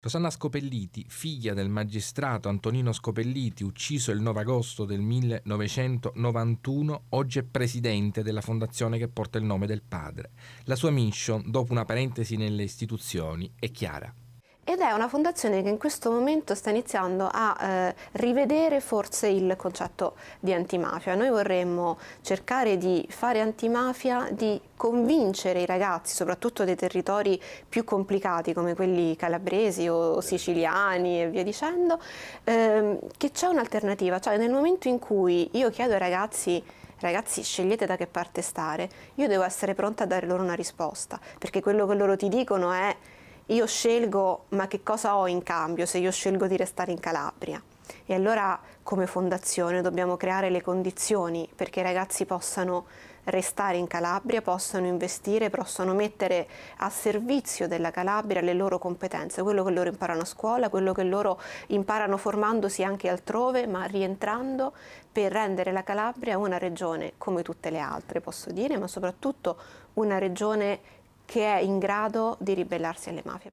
Rosanna Scopelliti, figlia del magistrato Antonino Scopelliti, ucciso il 9 agosto del 1991, oggi è presidente della fondazione che porta il nome del padre. La sua mission, dopo una parentesi nelle istituzioni, è chiara ed è una fondazione che in questo momento sta iniziando a eh, rivedere forse il concetto di antimafia. Noi vorremmo cercare di fare antimafia, di convincere i ragazzi, soprattutto dei territori più complicati come quelli calabresi o siciliani e via dicendo, ehm, che c'è un'alternativa, cioè nel momento in cui io chiedo ai ragazzi ragazzi scegliete da che parte stare, io devo essere pronta a dare loro una risposta, perché quello che loro ti dicono è io scelgo ma che cosa ho in cambio se io scelgo di restare in Calabria. E allora come fondazione dobbiamo creare le condizioni perché i ragazzi possano restare in Calabria, possano investire, possano mettere a servizio della Calabria le loro competenze, quello che loro imparano a scuola, quello che loro imparano formandosi anche altrove, ma rientrando per rendere la Calabria una regione come tutte le altre, posso dire, ma soprattutto una regione che è in grado di ribellarsi alle mafie.